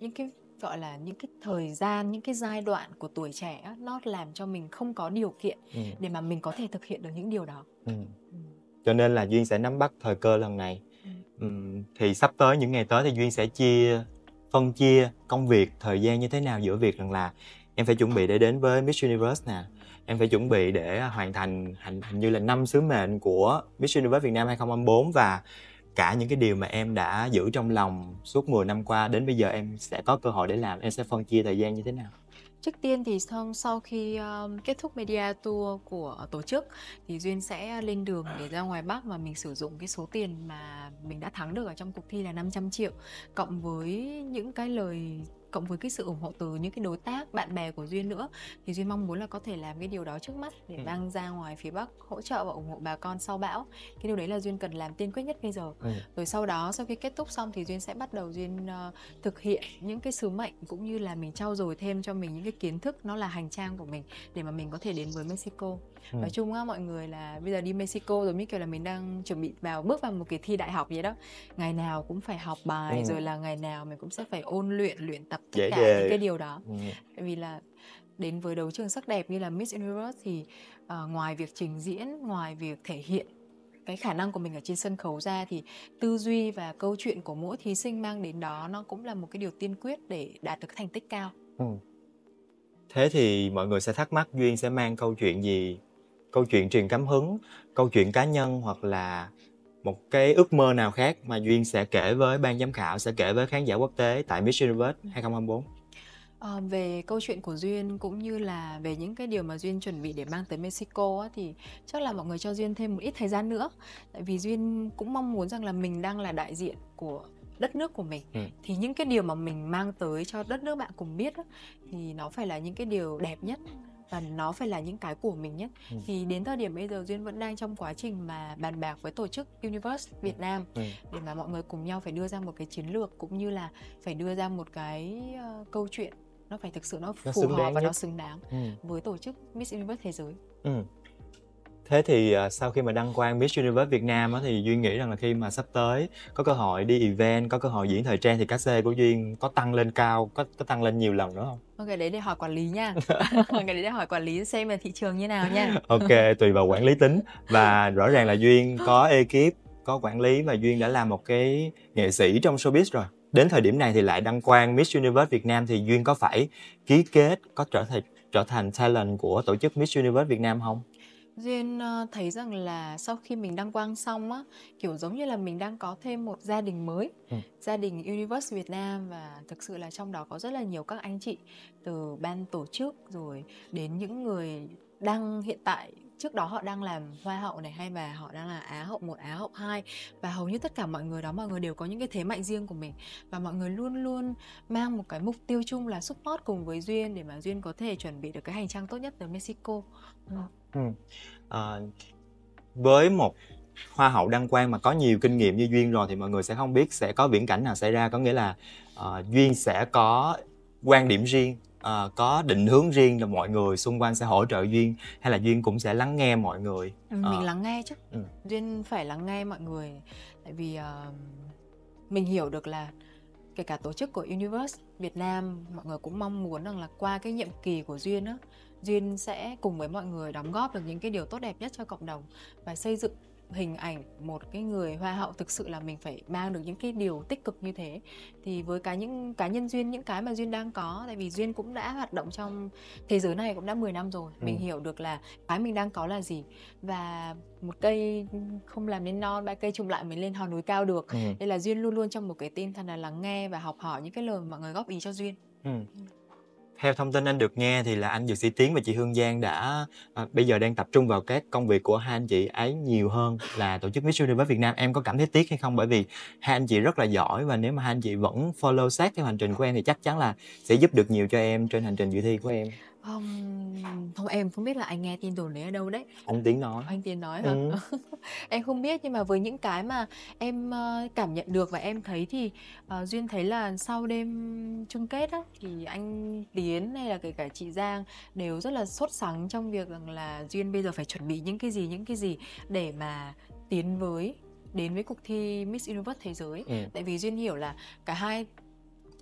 những cái gọi là những cái thời gian những cái giai đoạn của tuổi trẻ nó làm cho mình không có điều kiện ừ. để mà mình có thể thực hiện được những điều đó ừ. Ừ. cho nên là duyên sẽ nắm bắt thời cơ lần này ừ. Ừ. thì sắp tới những ngày tới thì duyên sẽ chia phân chia công việc thời gian như thế nào giữa việc rằng là em phải chuẩn bị để đến với Miss Universe nè em phải chuẩn bị để hoàn thành hình, hình như là năm sứ mệnh của Miss Universe Việt Nam 2024 và cả những cái điều mà em đã giữ trong lòng suốt 10 năm qua đến bây giờ em sẽ có cơ hội để làm em sẽ phân chia thời gian như thế nào trước tiên thì sau, sau khi um, kết thúc media tour của tổ chức thì duyên sẽ lên đường để ra ngoài bắc và mình sử dụng cái số tiền mà mình đã thắng được ở trong cuộc thi là 500 triệu cộng với những cái lời cộng với cái sự ủng hộ từ những cái đối tác bạn bè của duyên nữa thì duyên mong muốn là có thể làm cái điều đó trước mắt để mang ừ. ra ngoài phía bắc hỗ trợ và ủng hộ bà con sau bão cái điều đấy là duyên cần làm tiên quyết nhất bây giờ ừ. rồi sau đó sau khi kết thúc xong thì duyên sẽ bắt đầu duyên uh, thực hiện những cái sứ mệnh cũng như là mình trau dồi thêm cho mình những cái kiến thức nó là hành trang của mình để mà mình có thể đến với mexico ừ. nói chung á mọi người là bây giờ đi mexico rồi mới kiểu là mình đang chuẩn bị vào bước vào một kỳ thi đại học vậy đó ngày nào cũng phải học bài ừ. rồi là ngày nào mình cũng sẽ phải ôn luyện luyện tập tất Dễ cả đề. những cái điều đó ừ. tại vì là đến với đấu trường sắc đẹp như là miss universe thì uh, ngoài việc trình diễn ngoài việc thể hiện cái khả năng của mình ở trên sân khấu ra thì tư duy và câu chuyện của mỗi thí sinh mang đến đó nó cũng là một cái điều tiên quyết để đạt được thành tích cao. Ừ. Thế thì mọi người sẽ thắc mắc Duyên sẽ mang câu chuyện gì câu chuyện truyền cảm hứng câu chuyện cá nhân hoặc là một cái ước mơ nào khác mà duyên sẽ kể với ban giám khảo sẽ kể với khán giả quốc tế tại Miss Universe 2024 À, ờ, về câu chuyện của duyên cũng như là về những cái điều mà duyên chuẩn bị để mang tới mexico á, thì chắc là mọi người cho duyên thêm một ít thời gian nữa tại vì duyên cũng mong muốn rằng là mình đang là đại diện của đất nước của mình ừ. thì những cái điều mà mình mang tới cho đất nước bạn cùng biết á, thì nó phải là những cái điều đẹp nhất và nó phải là những cái của mình nhất ừ. thì đến thời điểm bây giờ duyên vẫn đang trong quá trình mà bàn bạc với tổ chức universe ừ. việt nam ừ. để mà mọi người cùng nhau phải đưa ra một cái chiến lược cũng như là phải đưa ra một cái uh, câu chuyện nó phải thực sự nó, nó phù hợp và nhất. nó xứng đáng ừ. với tổ chức miss universe thế giới ừ Thế thì à, sau khi mà đăng quang Miss Universe Việt Nam á, thì Duyên nghĩ rằng là khi mà sắp tới có cơ hội đi event, có cơ hội diễn thời trang thì cá xê của Duyên có tăng lên cao, có, có tăng lên nhiều lần nữa không? Ok, đấy để hỏi quản lý nha. Cái đấy để hỏi quản lý xem là thị trường như nào nha. ok, tùy vào quản lý tính. Và rõ ràng là Duyên có ekip, có quản lý và Duyên đã làm một cái nghệ sĩ trong showbiz rồi đến thời điểm này thì lại đăng quang Miss Universe Việt Nam thì duyên có phải ký kết có trở thành trở thành talent của tổ chức Miss Universe Việt Nam không? Duyên ờ, thấy rằng là sau khi mình đăng quang xong á, kiểu giống như là mình đang có thêm một gia đình mới, Ừ. gia đình Universe Việt Nam và thực sự là trong đó có rất là nhiều các anh chị từ ban tổ chức rồi đến những người đang hiện tại trước đó họ đang làm hoa hậu này hay là họ đang là á hậu một á hậu hai và hầu như tất cả mọi người đó mọi người đều có những cái thế mạnh riêng của mình và mọi người luôn luôn mang một cái mục tiêu chung là support cùng với duyên để mà duyên có thể chuẩn bị được cái hành trang tốt nhất tới mexico ừ. Ừ. À, với một hoa hậu đăng quang mà có nhiều kinh nghiệm như duyên rồi thì mọi người sẽ không biết sẽ có viễn cảnh nào xảy ra có nghĩa là uh, duyên sẽ có quan điểm riêng uh, có định hướng riêng là mọi người xung quanh sẽ hỗ trợ duyên hay là duyên cũng sẽ lắng nghe mọi người ừ, uh. mình lắng nghe chứ ừ. duyên phải lắng nghe mọi người tại vì uh, mình hiểu được là kể cả tổ chức của Universe Việt Nam mọi người cũng mong muốn rằng là qua cái nhiệm kỳ của duyên á duyên sẽ cùng với mọi người đóng góp được những cái điều tốt đẹp nhất cho cộng đồng và xây dựng hình ảnh một cái người hoa hậu thực sự là mình phải mang được những cái điều tích cực như thế thì với cái những cá nhân duyên những cái mà duyên đang có tại vì duyên cũng đã hoạt động trong thế giới này cũng đã 10 năm rồi ừ. mình hiểu được là cái mình đang có là gì và một cây không làm nên non ba cây trùng lại mới lên hòn núi cao được ừ. nên là duyên luôn luôn trong một cái tin thật là lắng nghe và học hỏi những cái lời mọi người góp ý cho duyên ừ. ừ theo thông tin anh được nghe thì là anh Dược Sĩ Tiến và chị Hương Giang đã à, bây giờ đang tập trung vào các công việc của hai anh chị ấy nhiều hơn là tổ chức Miss Universe Việt Nam. Em có cảm thấy tiếc hay không? Bởi vì hai anh chị rất là giỏi và nếu mà hai anh chị vẫn follow sát theo hành trình của em thì chắc chắn là sẽ giúp được nhiều cho em trên hành trình dự thi của em. Không, không em không biết là anh nghe tin đồn đấy ở đâu đấy. Anh Tiến nói. Anh Tiến nói hả? Ừ. em không biết nhưng mà với những cái mà em ờ, cảm nhận được và em thấy thì ờ, duyên thấy là sau đêm chung kết á thì anh Tiến hay là kể cả chị Giang đều rất là sốt sắng trong việc rằng là duyên bây giờ phải chuẩn bị những cái gì những cái gì để mà tiến với đến với cuộc thi Miss Universe thế giới. Ừ. Tại vì duyên hiểu là cả hai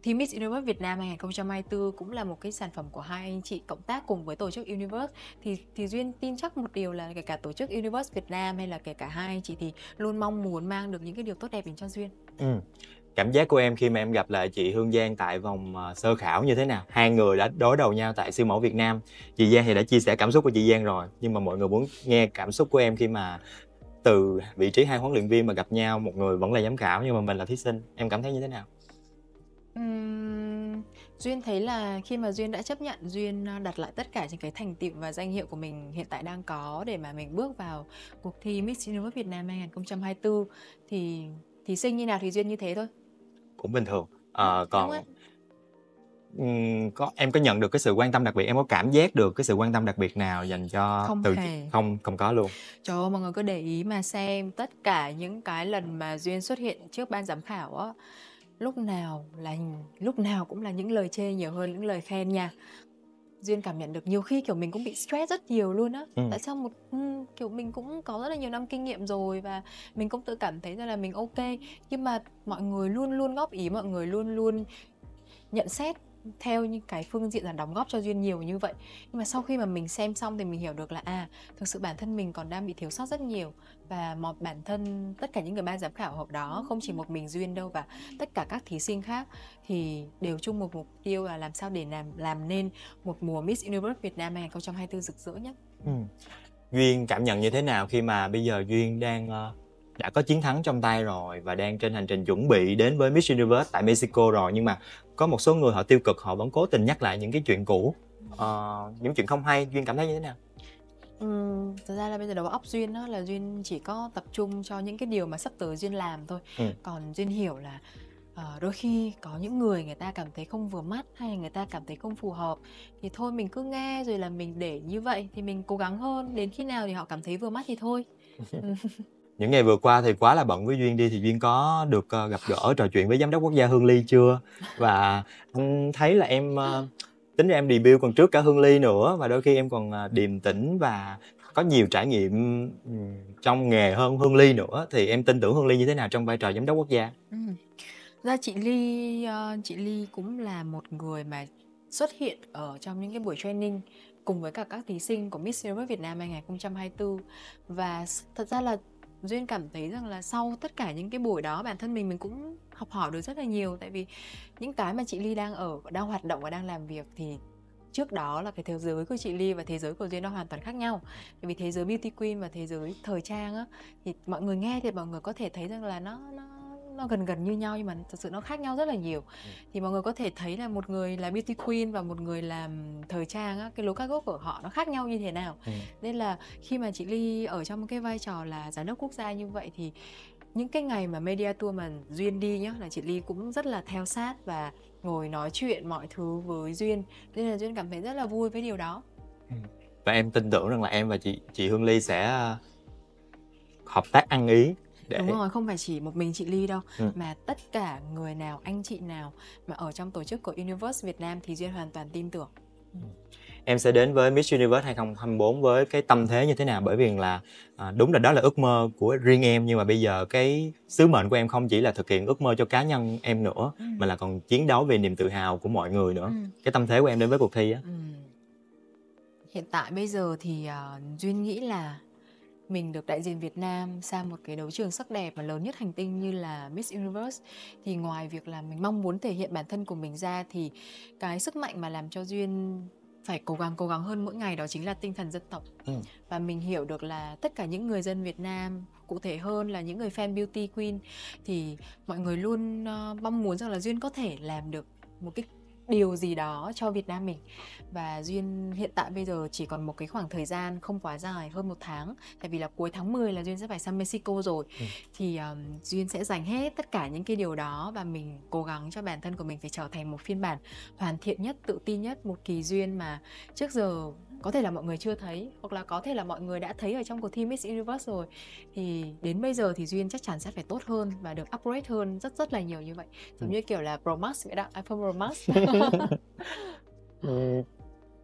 thì Miss Universe Việt Nam 2024 cũng là một cái sản phẩm của hai anh chị cộng tác cùng với tổ chức Universe thì thì duyên tin chắc một điều là kể cả tổ chức Universe Việt Nam hay là kể cả hai anh chị thì luôn mong muốn mang được những cái điều tốt đẹp đến cho duyên. Ừ. Cảm giác của em khi mà em gặp lại chị Hương Giang tại vòng ờ, sơ khảo như thế nào? Hai người đã đối đầu nhau tại siêu mẫu Việt Nam. Chị Giang thì đã chia sẻ cảm xúc của chị Giang rồi, nhưng mà mọi người muốn nghe cảm xúc của em khi mà từ vị trí hai huấn luyện viên mà gặp nhau một người vẫn là giám khảo nhưng mà mình là thí sinh em cảm thấy như thế nào Uhm, duyên thấy là khi mà duyên đã chấp nhận duyên đặt lại tất cả những cái thành tựu và danh hiệu của mình hiện tại đang có để mà mình bước vào cuộc thi Miss Universe Việt Nam 2024 thì thí sinh như nào thì duyên như thế thôi cũng bình thường à, còn um, có em có nhận được cái sự quan tâm đặc biệt em có cảm giác được cái sự quan tâm đặc biệt nào dành cho không từ hề. không không có luôn trời ơi mọi người cứ để ý mà xem tất cả những cái lần mà duyên xuất hiện trước ban giám khảo á lúc nào là lúc nào cũng là những lời chê nhiều hơn những lời khen nha duyên cảm nhận được nhiều khi kiểu mình cũng bị stress rất nhiều luôn á ừ. tại sao một ừ, kiểu mình cũng có rất là nhiều năm kinh nghiệm rồi và mình cũng tự cảm thấy rằng là mình ok nhưng mà mọi người luôn luôn góp ý mọi người luôn luôn nhận xét theo những cái phương diện là đóng góp cho duyên nhiều như vậy nhưng mà sau khi mà mình xem xong thì mình hiểu được là à thực sự bản thân mình còn đang bị thiếu sót rất nhiều và một bản thân tất cả những người ban giám khảo họp đó không chỉ một mình duyên đâu và tất cả các thí sinh khác thì đều chung một mục tiêu là làm sao để làm làm nên một mùa Miss Universe Việt Nam 2024 rực rỡ nhất. Ừ. Duyên cảm nhận như thế nào khi mà bây giờ Duyên đang uh đã có chiến thắng trong tay rồi và đang trên hành trình chuẩn bị đến với Miss Universe tại Mexico rồi nhưng mà có một số người họ tiêu cực họ vẫn cố tình nhắc lại những cái chuyện cũ uh, những chuyện không hay duyên cảm thấy như thế nào Ừ, thực ra là bây giờ đầu óc duyên đó là duyên chỉ có tập trung cho những cái điều mà sắp tới duyên làm thôi ừ. còn duyên hiểu là uh, đôi khi có những người người ta cảm thấy không vừa mắt hay là người ta cảm thấy không phù hợp thì thôi mình cứ nghe rồi là mình để như vậy thì mình cố gắng hơn đến khi nào thì họ cảm thấy vừa mắt thì thôi những ngày vừa qua thì quá là bận với duyên đi thì duyên có được uh, gặp gỡ trò chuyện với giám đốc quốc gia hương ly chưa và anh thấy là em uh, tính ra em debut còn trước cả hương ly nữa và đôi khi em còn uh, điềm tĩnh và có nhiều trải nghiệm trong nghề hơn hương ly nữa thì em tin tưởng hương ly như thế nào trong vai trò giám đốc quốc gia ừ. ra chị ly uh, chị ly cũng là một người mà xuất hiện ở trong những cái buổi training cùng với cả các thí sinh của Miss Universe Việt Nam 2024 và thật ra là duyên cảm thấy rằng là sau tất cả những cái buổi đó bản thân mình mình cũng học hỏi được rất là nhiều tại vì những cái mà chị ly đang ở đang hoạt động và đang làm việc thì trước đó là cái thế giới của chị Ly và thế giới của Duyên nó hoàn toàn khác nhau bởi vì thế giới beauty queen và thế giới thời trang á thì mọi người nghe thì mọi người có thể thấy rằng là nó nó nó gần gần như nhau nhưng mà thật sự nó khác nhau rất là nhiều ừ. thì mọi người có thể thấy là một người là beauty queen và một người làm thời trang á, cái lối các gốc của họ nó khác nhau như thế nào ừ. nên là khi mà chị ly ở trong cái vai trò là giám đốc quốc gia như vậy thì những cái ngày mà media tour mà duyên đi nhá là chị ly cũng rất là theo sát và ngồi nói chuyện mọi thứ với duyên nên là duyên cảm thấy rất là vui với điều đó ừ. và em tin tưởng rằng là em và chị chị hương ly sẽ ờ, hợp tác ăn ý để đúng rồi không phải chỉ một mình chị ly đâu ừ. mà tất cả người nào anh chị nào mà ở trong tổ chức của universe việt nam thì duyên hoàn toàn tin tưởng ừ. Em sẽ đến với Miss Universe 2024 với cái tâm thế như thế nào bởi vì là à, đúng là đó là ước mơ của riêng em nhưng mà bây giờ cái sứ mệnh của em không chỉ là thực hiện ước mơ cho cá nhân em nữa ừ. mà là còn chiến đấu về niềm tự hào của mọi người nữa. Ừ. Cái tâm thế của em đến với cuộc thi á. Ừ hiện tại bây giờ thì uh, duyên nghĩ là mình được đại diện Việt Nam sang một cái đấu trường sắc đẹp và lớn nhất hành tinh như là Miss Universe thì ngoài việc là mình mong muốn thể hiện bản thân của mình ra thì cái sức mạnh mà làm cho duyên phải cố gắng cố gắng hơn mỗi ngày đó chính là tinh thần dân tộc ừ. và mình hiểu được là tất cả những người dân Việt Nam cụ thể hơn là những người fan beauty queen thì mọi người luôn uh, mong muốn rằng là duyên có thể làm được một cái điều gì đó cho Việt Nam mình và duyên hiện tại bây giờ chỉ còn một cái khoảng thời gian không quá dài hơn một tháng tại vì là cuối tháng 10 là duyên sẽ phải sang Mexico rồi ừ. thì um, duyên sẽ dành hết tất cả những cái điều đó và mình cố gắng cho bản thân của mình phải trở thành một phiên bản hoàn thiện nhất tự tin nhất một kỳ duyên mà trước giờ có thể là mọi người chưa thấy hoặc là có thể là mọi người đã thấy ở trong cuộc thi Miss Universe rồi thì đến bây giờ thì duyên chắc chắn sẽ phải tốt hơn và được upgrade hơn rất rất là nhiều như vậy giống ừ. như kiểu là Pro Max vậy đó iPhone Pro Max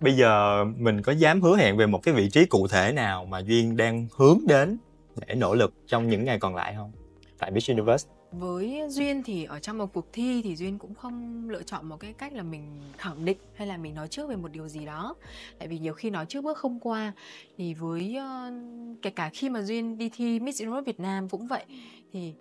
bây giờ mình có dám hứa hẹn về một cái vị trí cụ thể nào mà duyên đang hướng đến để nỗ lực trong những ngày còn lại không tại Miss Universe với duyên thì ở trong một cuộc thi thì duyên cũng không lựa chọn một cái cách là mình khẳng định hay là mình nói trước về một điều gì đó tại vì nhiều khi nói trước bước không qua thì với uh, kể cả khi mà duyên đi thi Miss Universe Việt Nam cũng vậy thì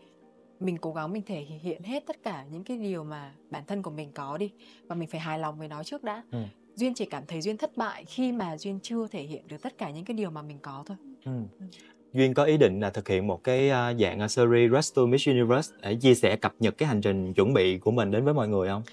mình cố gắng mình thể hiện hết tất cả những cái điều mà bản thân của mình có đi và mình phải hài lòng với nó trước đã ừ. duyên chỉ cảm thấy duyên thất bại khi mà duyên chưa thể hiện được tất cả những cái điều mà mình có thôi ừ, ừ. Duyên có ý định là thực hiện một cái à, dạng à, series Rush to Miss Universe để chia sẻ cập nhật cái hành trình chuẩn bị của mình đến với mọi người không?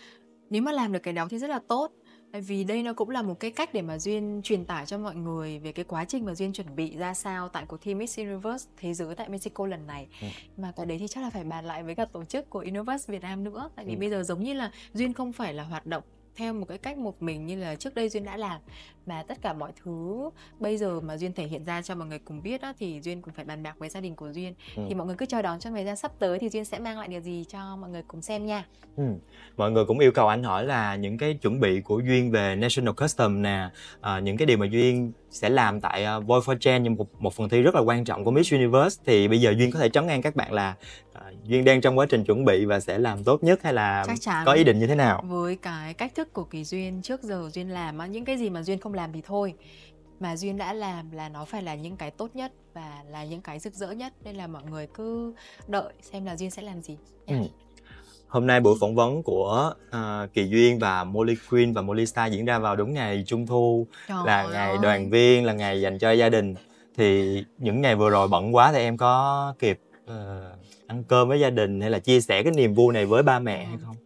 Nếu mà làm được cái đó thì rất là tốt. Tại vì đây nó cũng là một cái cách để mà Duyên truyền tải cho mọi người về cái quá trình mà Duyên chuẩn bị ra sao tại cuộc thi Miss Universe Thế giới tại Mexico lần này. Ừ. Mà cái đấy thì chắc là phải bàn lại với cả tổ chức của Universe Việt Nam nữa. Tại vì ừ. bây giờ giống như là Duyên không phải là hoạt động theo một cái cách một mình như là trước đây duyên đã làm mà tất cả mọi thứ bây giờ mà duyên thể hiện ra cho mọi người cùng biết đó, thì duyên cũng phải bàn bạc với gia đình của duyên ừ. thì mọi người cứ chờ đón cho thời gian sắp tới thì duyên sẽ mang lại điều gì cho mọi người cùng xem nha ừ. mọi người cũng yêu cầu anh hỏi là những cái chuẩn bị của duyên về national custom nè à, những cái điều mà duyên sẽ làm tại uh, Voice for Change một, một phần thi rất là quan trọng của Miss Universe thì bây giờ duyên có thể trấn an các bạn là À, duyên đang trong quá trình chuẩn bị và sẽ làm tốt nhất hay là Chắc chắn. có ý định như thế nào với cái cách thức của kỳ duyên trước giờ duyên làm những cái gì mà duyên không làm thì thôi mà duyên đã làm là nó phải là những cái tốt nhất và là những cái rực rỡ nhất nên là mọi người cứ đợi xem là duyên sẽ làm gì ừ. Hôm nay buổi phỏng vấn của uh, Kỳ Duyên và Molly Queen và Molly Star diễn ra vào đúng ngày Trung Thu Trời là ơi. ngày đoàn viên là ngày dành cho gia đình thì những ngày vừa rồi bận quá thì em có kịp uh, ăn cơm với gia đình hay là chia sẻ cái niềm vui này với ba mẹ hay ờ. không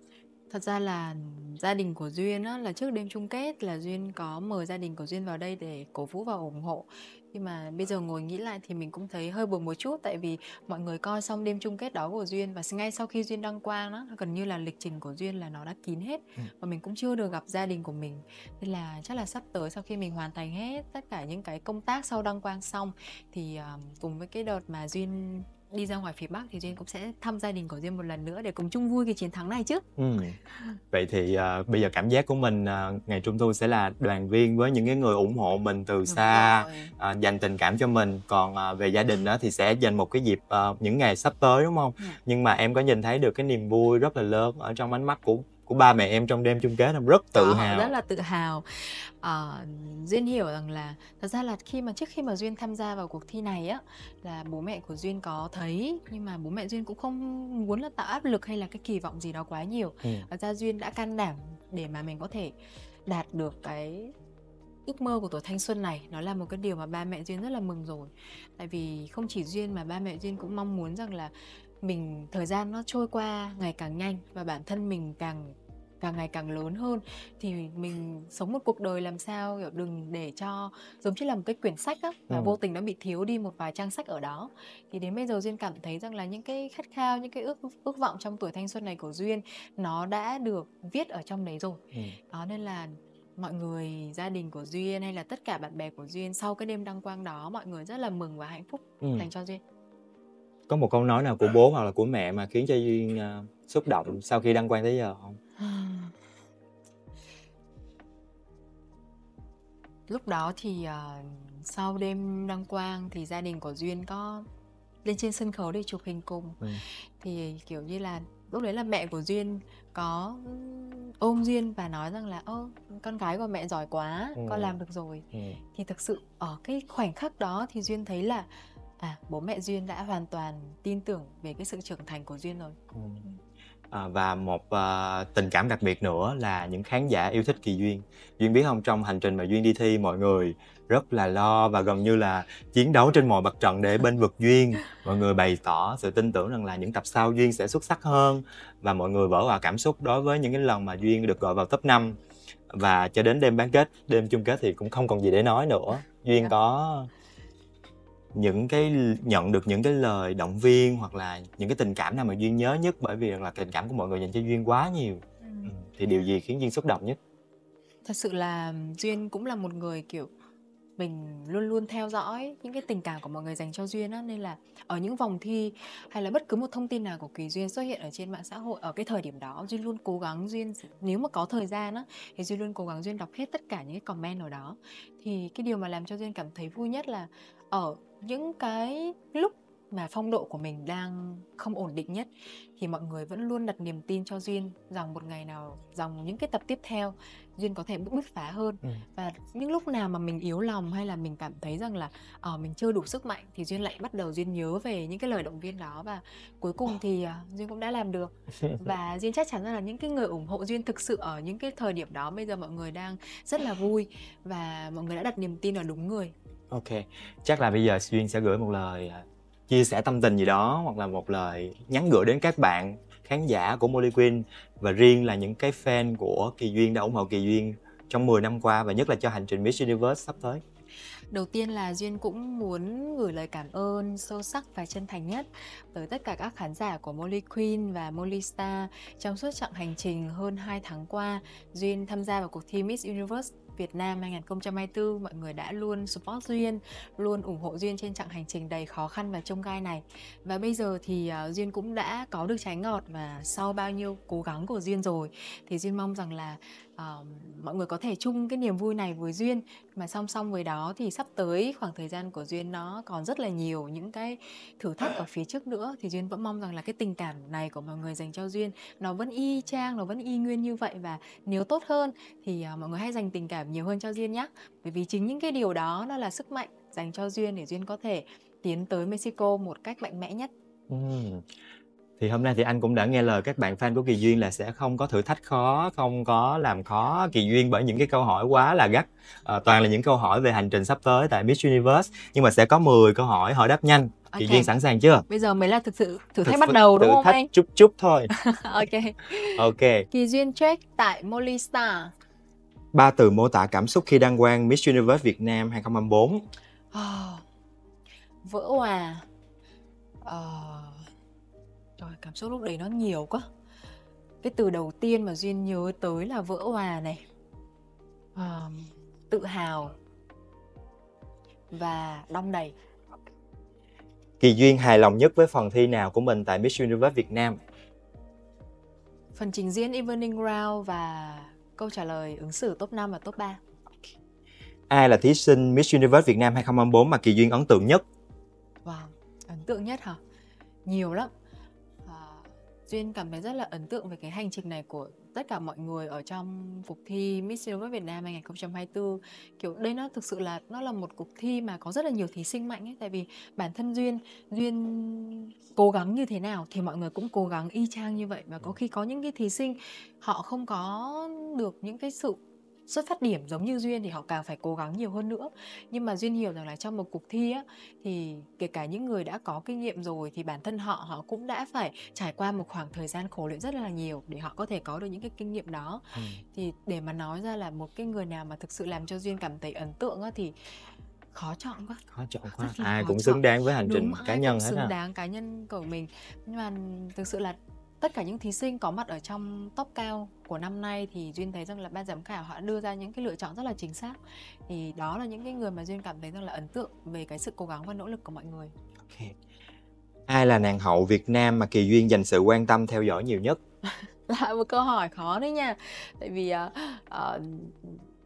thật ra là gia đình của duyên á, là trước đêm chung kết là duyên có mời gia đình của duyên vào đây để cổ vũ và ủng hộ nhưng mà bây giờ ngồi nghĩ lại thì mình cũng thấy hơi buồn một chút tại vì mọi người coi xong đêm chung kết đó của duyên và ngay sau khi duyên đăng quang đó gần như là lịch trình của duyên là nó đã kín hết ừ. và mình cũng chưa được gặp gia đình của mình nên là chắc là sắp tới sau khi mình hoàn thành hết tất cả những cái công tác sau đăng quang xong thì uh, cùng với cái đợt mà duyên đi ra ngoài phía Bắc thì Duyên cũng sẽ thăm gia đình của Duyên một lần nữa để cùng chung vui cái chiến thắng này chứ. Ừ. Vậy thì uh, bây giờ cảm giác của mình uh, ngày Trung thu sẽ là đoàn viên với những cái người ủng hộ mình từ xa, uh, dành tình cảm cho mình. Còn uh, về gia đình đó thì sẽ dành một cái dịp uh, những ngày sắp tới đúng không? Yeah. Dạ. Nhưng mà em có nhìn thấy được cái niềm vui rất là lớn ở trong ánh mắt của của ba mẹ em trong đêm chung kết em rất tự Đó, ờ, hào rất là tự hào à, duyên hiểu rằng là thật ra là khi mà trước khi mà duyên tham gia vào cuộc thi này á là bố mẹ của duyên có thấy nhưng mà bố mẹ duyên cũng không muốn là tạo áp lực hay là cái kỳ vọng gì đó quá nhiều ừ. thật ra duyên đã can đảm để mà mình có thể đạt được cái ước mơ của tuổi thanh xuân này nó là một cái điều mà ba mẹ duyên rất là mừng rồi tại vì không chỉ duyên mà ba mẹ duyên cũng mong muốn rằng là mình thời gian nó trôi qua ngày càng nhanh và bản thân mình càng càng ngày càng lớn hơn thì mình sống một cuộc đời làm sao kiểu đừng để cho giống như là một cái quyển sách á và ừ. vô tình nó bị thiếu đi một vài trang sách ở đó thì đến bây giờ duyên cảm thấy rằng là những cái khát khao những cái ước ước vọng trong tuổi thanh xuân này của duyên nó đã được viết ở trong đấy rồi ừ. đó nên là mọi người gia đình của duyên hay là tất cả bạn bè của duyên sau cái đêm đăng quang đó mọi người rất là mừng và hạnh phúc ừ. dành cho duyên có một câu nói nào của bố hoặc là của mẹ mà khiến cho duyên uh, xúc động sau khi đăng quang tới giờ không Lúc đó thì, ờ, sau đêm đăng quang thì gia đình của Duyên có lên trên sân khấu để chụp hình cùng. Ừm. Thì, kiểu như là, lúc đấy là mẹ của Duyên có ừ, ôm Duyên và nói rằng là ô con gái của mẹ giỏi quá, ừ. con làm được rồi." Ừm. Thì thực sự ở cái khoảnh khắc đó thì Duyên thấy là, à, bố mẹ Duyên đã hoàn toàn tin tưởng về cái sự trưởng thành của Duyên rồi. Ừm. Ừ. Ờ, và một à, tình cảm đặc biệt nữa là những khán giả yêu thích kỳ duyên duyên biết không trong hành trình mà duyên đi thi mọi người rất là lo và gần như là chiến đấu trên mọi mặt trận để bên vực duyên mọi người bày tỏ sự tin tưởng rằng là những tập sau duyên sẽ xuất sắc hơn và mọi người vỡ hòa cảm xúc đối với những cái lần mà duyên được gọi vào top 5 và cho đến đêm bán kết đêm chung kết thì cũng không còn gì để nói nữa duyên dạ. có những cái nhận được những cái lời động viên hoặc là những cái tình cảm nào mà duyên nhớ nhất bởi vì là tình cảm của mọi người dành cho duyên quá nhiều ừ. ừ. thì điều gì khiến duyên xúc động nhất thật sự là duyên cũng là một người kiểu mình luôn luôn theo dõi những cái tình cảm của mọi người dành cho duyên á nên là ở những vòng thi hay là bất cứ một thông tin nào của kỳ duyên xuất hiện ở trên mạng xã hội ở cái thời điểm đó duyên luôn cố gắng duyên nếu mà có thời gian á thì duyên luôn cố gắng duyên đọc hết tất cả những cái comment ở đó thì cái điều mà làm cho duyên cảm thấy vui nhất là ở ờ, những cái lúc mà phong độ của mình đang không ổn định nhất thì mọi người vẫn luôn đặt niềm tin cho duyên rằng một ngày nào dòng những cái tập tiếp theo duyên có thể bứt phá hơn ừ. và những lúc nào mà mình yếu lòng hay là mình cảm thấy rằng là ở ờ, uh, mình chưa đủ sức mạnh thì duyên lại bắt đầu duyên nhớ về những cái lời động viên đó và cuối cùng thì uh, duyên cũng đã làm được và duyên chắc chắn rằng là những cái người ủng hộ duyên thực sự ở những cái thời điểm đó bây giờ mọi người đang rất là vui và mọi người đã đặt niềm tin ở đúng người ok chắc là bây giờ duyên sẽ gửi một lời à, chia sẻ tâm tình gì đó hoặc là một lời nhắn gửi đến các bạn khán giả của Molly Queen và riêng là những cái fan của Kỳ Duyên đã ủng hộ Kỳ Duyên trong 10 năm qua và nhất là cho hành trình Miss Universe sắp tới. Đầu tiên là Duyên cũng muốn gửi lời cảm ơn sâu sắc và chân thành nhất tới tất cả các khán giả của Molly Queen và Molly Star. Trong suốt chặng hành trình hơn 2 tháng qua, Duyên tham gia vào cuộc thi Miss Universe Việt Nam 2024 mọi người đã luôn support Duyên, luôn ủng hộ Duyên trên chặng hành trình đầy khó khăn và trông gai này. Và bây giờ thì à, Duyên cũng đã có được trái ngọt và sau bao nhiêu cố gắng của Duyên rồi thì Duyên mong rằng là mọi người có thể chung cái niềm vui này với duyên mà song song với đó thì sắp tới khoảng thời gian của duyên nó còn rất là nhiều những cái thử thách ở phía trước nữa thì duyên vẫn mong rằng là cái tình cảm này của mọi người dành cho duyên nó vẫn y chang nó vẫn y nguyên như vậy và nếu tốt hơn thì uh, mọi người hãy dành tình cảm nhiều hơn cho duyên nhé bởi vì chính những cái điều đó nó là sức mạnh dành cho duyên để duyên có thể tiến tới mexico một cách mạnh mẽ nhất thì hôm nay thì anh cũng đã nghe lời các bạn fan của kỳ duyên là sẽ không có thử thách khó không có làm khó kỳ duyên bởi những cái câu hỏi quá là gắt à, toàn là những câu hỏi về hành trình sắp tới tại miss universe nhưng mà sẽ có 10 câu hỏi hỏi đáp nhanh okay. chị duyên sẵn sàng chưa bây giờ mới là thực sự thử thách bắt đầu đúng thử không anh chút chút thôi ok ok kỳ duyên check tại Molly Star ba từ mô tả cảm xúc khi đăng quang Miss Universe Việt Nam 2024 oh, ờ. vỡ hòa uh, Trời, cảm xúc lúc đấy nó nhiều quá. Cái từ đầu tiên mà Duyên nhớ tới là vỡ hòa này. À, tự hào và đong đầy. Kỳ Duyên hài lòng nhất với phần thi nào của mình tại Miss Universe Việt Nam? Phần trình diễn Evening Round và câu trả lời ứng xử top 5 và top 3. Ai là thí sinh Miss Universe Việt Nam 2024 mà Kỳ Duyên ấn tượng nhất? Wow, ấn tượng nhất hả? Nhiều lắm Duyên cảm thấy rất là ấn tượng về cái hành trình này của tất cả mọi người ở trong cuộc thi Miss Universe Việt Nam 2024 kiểu đây nó thực sự là nó là một cuộc thi mà có rất là nhiều thí sinh mạnh ấy tại vì bản thân duyên duyên cố gắng như thế nào thì mọi người cũng cố gắng y chang như vậy và có khi có những cái thí sinh họ không có được những cái sự xuất phát điểm giống như duyên thì họ càng phải cố gắng nhiều hơn nữa nhưng mà duyên hiểu rằng là trong một cuộc thi á, thì kể cả những người đã có kinh nghiệm rồi thì bản thân họ họ cũng đã phải trải qua một khoảng thời gian khổ luyện rất là nhiều để họ có thể có được những cái kinh nghiệm đó ừ. thì để mà nói ra là một cái người nào mà thực sự làm cho duyên cảm thấy ấn tượng á, thì khó chọn quá khó chọn quá ai cũng chọn. xứng đáng với hành trình cá nhân hết xứng đáng cá nhân của mình nhưng mà thực sự là tất cả những thí sinh có mặt ở trong top cao của năm nay thì duyên thấy rằng là ban giám khảo họ đưa ra những cái lựa chọn rất là chính xác thì đó là những cái người mà duyên cảm thấy rằng là ấn tượng về cái sự cố gắng và nỗ lực của mọi người okay. ai là nàng hậu việt nam mà kỳ duyên dành sự quan tâm theo dõi nhiều nhất là một câu hỏi khó đấy nha tại vì uh, uh,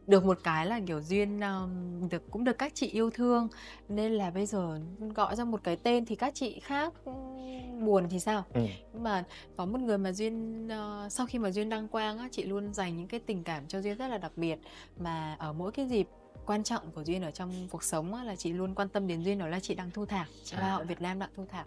được một cái là kiểu duyên um, được cũng được các chị yêu thương nên là bây giờ gọi ra một cái tên thì các chị khác buồn thì sao ừ. nhưng mà có một người mà duyên uh, sau khi mà duyên đăng quang á, chị luôn dành những cái tình cảm cho duyên rất là đặc biệt mà ở mỗi cái dịp quan trọng của duyên ở trong cuộc sống á, là chị luôn quan tâm đến duyên đó là chị đang thu thảo à. hoa à. hậu việt nam đang thu thảo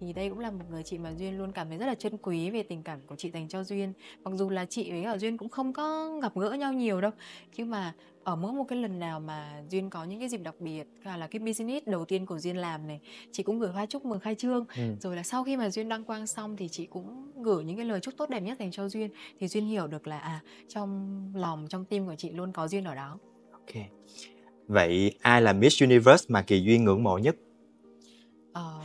thì đây cũng là một người chị mà duyên luôn cảm thấy rất là trân quý về tình cảm của chị dành cho duyên mặc dù là chị với cả duyên cũng không có gặp gỡ nhau nhiều đâu nhưng mà ở mỗi một cái lần nào mà duyên có những cái dịp đặc biệt là là cái business đầu tiên của duyên làm này chị cũng gửi hoa chúc mừng khai trương ừ. rồi là sau khi mà duyên đăng quang xong thì chị cũng gửi những cái lời chúc tốt đẹp nhất dành cho duyên thì duyên hiểu được là à trong lòng trong tim của chị luôn có duyên ở đó ok vậy ai là miss universe mà kỳ duyên ngưỡng mộ nhất ờ,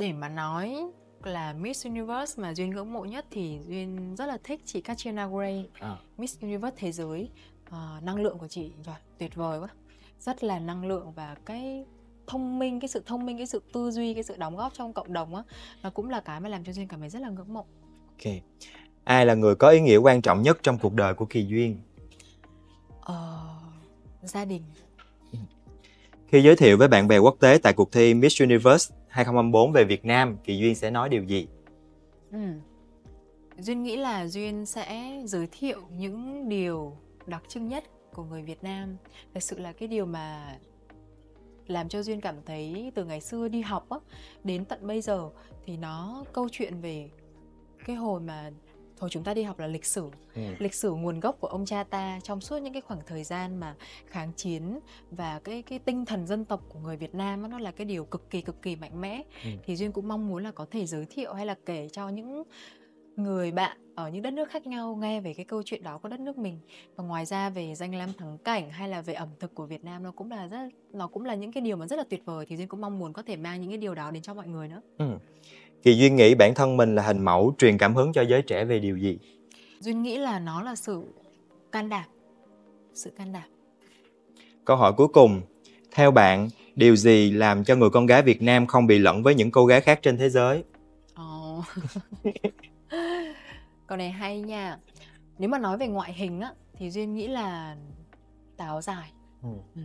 để mà nói là Miss Universe mà duyên ngưỡng mộ nhất thì duyên rất là thích chị Katrina Gray à. Miss Universe thế giới uh, năng lượng của chị rồi tuyệt vời quá rất là năng lượng và cái thông minh cái sự thông minh cái sự tư duy cái sự đóng góp trong cộng đồng á nó cũng là cái mà làm cho duyên cảm thấy rất là ngưỡng mộ ok ai là người có ý nghĩa quan trọng nhất trong cuộc đời của kỳ duyên ờ, gia đình khi giới thiệu với bạn bè quốc tế tại cuộc thi Miss Universe 2024 về Việt Nam, Kỳ Duyên sẽ nói điều gì? Ừ. Duyên nghĩ là Duyên sẽ giới thiệu những điều đặc trưng nhất của người Việt Nam. Thật sự là cái điều mà làm cho Duyên cảm thấy từ ngày xưa đi học á, đến tận bây giờ thì nó câu chuyện về cái hồi mà hồi chúng ta đi học là lịch sử ừ. lịch sử nguồn gốc của ông cha ta trong suốt những cái khoảng thời gian mà kháng chiến và cái cái tinh thần dân tộc của người Việt Nam nó là cái điều cực kỳ cực kỳ mạnh mẽ ừ. thì duyên cũng mong muốn là có thể giới thiệu hay là kể cho những người bạn ở những đất nước khác nhau nghe về cái câu chuyện đó của đất nước mình và ngoài ra về danh lam thắng cảnh hay là về ẩm thực của Việt Nam nó cũng là rất nó cũng là những cái điều mà rất là tuyệt vời thì duyên cũng mong muốn có thể mang những cái điều đó đến cho mọi người nữa. Ừ. Thì Duyên nghĩ bản thân mình là hình mẫu truyền cảm hứng cho giới trẻ về điều gì? Duyên nghĩ là nó là sự can đảm. Sự can đảm. Câu hỏi cuối cùng, theo bạn, điều gì làm cho người con gái Việt Nam không bị lẫn với những cô gái khác trên thế giới? Oh. Câu này hay nha. Nếu mà nói về ngoại hình á thì Duyên nghĩ là táo dài. Ừ. ừ.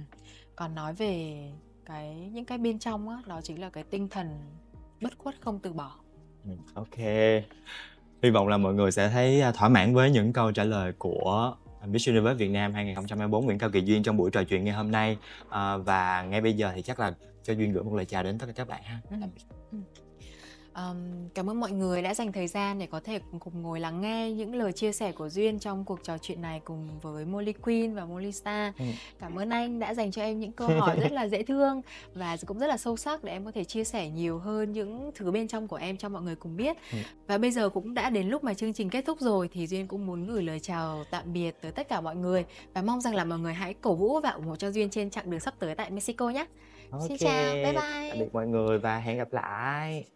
Còn nói về cái những cái bên trong á đó chính là cái tinh thần bất khuất không từ bỏ ừ, ok hy vọng là mọi người sẽ thấy à, thỏa mãn với những câu trả lời của Miss Universe Việt Nam 2024 Nguyễn Cao Kỳ Duyên trong buổi trò chuyện ngày hôm nay à, và ngay bây giờ thì chắc là cho Duyên gửi một lời chào đến tất cả các bạn ha. Ừ. ừ. Ờm, cảm ơn mọi người đã dành thời gian để có thể cùng ngồi lắng nghe những lời chia sẻ của Duyên trong cuộc trò chuyện này cùng với Molly Queen và Molly Star. Ừ. Cảm ơn anh đã dành cho em những câu hỏi rất là dễ thương và cũng rất là sâu sắc để em có thể chia sẻ nhiều hơn những thứ bên trong của em cho mọi người cùng biết. Ừ. Và bây giờ cũng đã đến lúc mà chương trình kết thúc rồi thì Duyên cũng muốn gửi lời chào tạm biệt tới tất cả mọi người và mong rằng là mọi người hãy cổ vũ và ủng hộ cho Duyên trên chặng đường sắp tới tại Mexico nhé. Okay. Xin chào, bye bye. Tạm biệt mọi người và hẹn gặp lại.